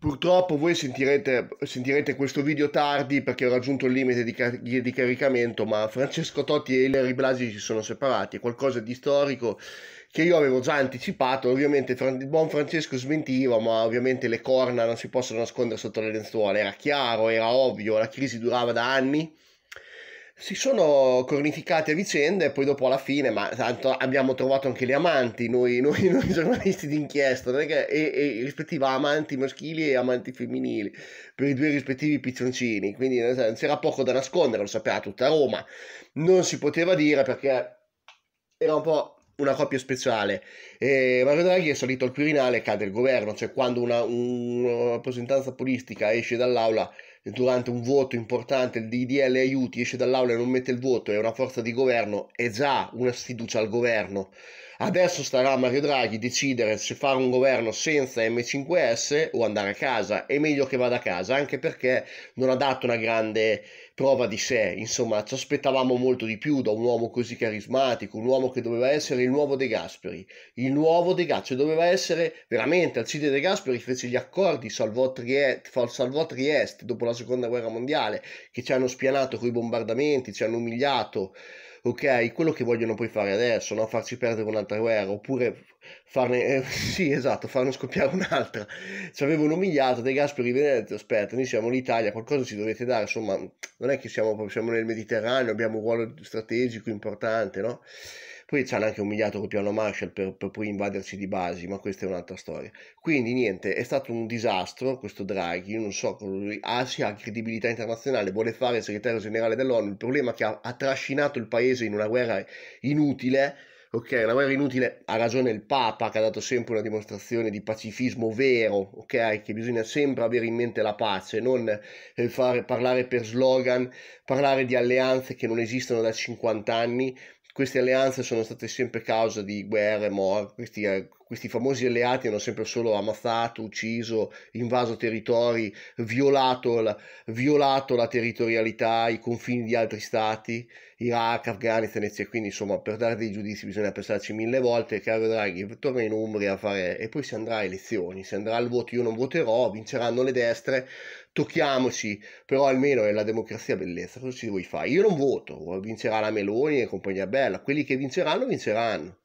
Purtroppo voi sentirete, sentirete, questo video tardi perché ho raggiunto il limite di, car- di, caricamento, ma Francesco Totti e Larry Blasi si sono separati, è qualcosa di storico che io avevo già anticipato, ovviamente il buon Francesco smentiva, ma ovviamente le corna non si possono nascondere sotto le lenzuola, era chiaro, era ovvio, la crisi durava da anni, si sono cronificati a vicenda e poi dopo alla fine, ma tanto abbiamo trovato anche le amanti, noi, noi, noi giornalisti d'inchiesta, che, e, e rispettiva amanti maschili e amanti femminili, per i due rispettivi piccioncini, quindi c'era poco da nascondere, lo sapeva tutta Roma, non si poteva dire perché era un po' una coppia speciale. E Mario Draghi è salito al Quirinale e cade il governo, cioè quando una, una rappresentanza politica esce dall'aula durante un voto importante il DDL aiuti esce dall'aula e non mette il voto, è una forza di governo, è già una sfiducia al governo. Adesso starà Mario Draghi a decidere se fare un governo senza M5S o andare a casa. È meglio che vada a casa, anche perché non ha dato una grande prova di sé. Insomma, ci aspettavamo molto di più da un uomo così carismatico, un uomo che doveva essere il nuovo De Gasperi. Il nuovo De Gasperi, cioè doveva essere veramente. Alcide De Gasperi fece gli accordi, salvò, Trieste, salvò Trieste dopo la seconda guerra mondiale, che ci hanno spianato con i bombardamenti, ci hanno umiliato, ok? Quello che vogliono poi fare adesso, no? Farci perdere un'altra guerra, oppure farne, eh, sì esatto, farne scoppiare un'altra. Ci avevano umiliato, De Gasperi viene detto, aspetta, noi siamo l'Italia, qualcosa ci dovete dare, insomma, non è che siamo, siamo nel Mediterraneo, abbiamo un ruolo strategico importante, no? Poi ci hanno anche umiliato col piano Marshall per, per poi invadersi di basi, ma questa è un'altra storia. Quindi niente, è stato un disastro questo Draghi, io non so, lui, ah ha credibilità internazionale, vuole fare il segretario generale dell'ONU, il problema è che ha, ha trascinato il paese in una guerra inutile ok? Una guerra inutile, ha ragione il Papa che ha dato sempre una dimostrazione di pacifismo vero, ok? Che bisogna sempre avere in mente la pace, non eh, fare, parlare per slogan, parlare di alleanze che non esistono da 50 anni. Queste alleanze sono state sempre causa di guerre, morti, eh, questi famosi alleati hanno sempre solo ammazzato, ucciso, invaso territori, violato la, violato la territorialità, i confini di altri stati, Iraq, Afghanistan, eccetera. Quindi, insomma, per dare dei giudizi bisogna pensarci mille volte. Caro Draghi, torna in Umbria a fare e poi si andrà a elezioni, si andrà al voto, io non voterò, vinceranno le destre, tocchiamoci, però almeno è la democrazia bellezza, cosa ci vuoi fare? Io non voto, vincerà la Meloni e compagnia bella, quelli che vinceranno vinceranno.